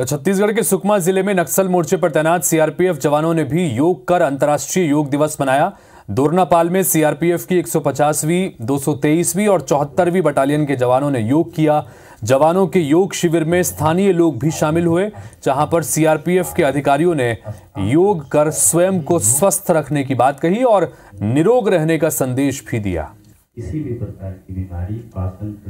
तो छत्तीसगढ़ के सुकमा जिले में नक्सल मोर्चे पर तैनात सीआरपीएफ जवानों ने भी योग कर अंतर्राष्ट्रीय योग दिवस मनाया दोरनापाल में सीआरपीएफ की 150वीं, 223वीं और 74वीं बटालियन के जवानों ने योग किया जवानों के योग शिविर में स्थानीय लोग भी शामिल हुए जहां पर सीआरपीएफ के अधिकारियों ने योग कर स्वयं को स्वस्थ रखने की बात कही और निरोग रहने का संदेश भी दिया किसी भी प्रकार की बीमारी पाचन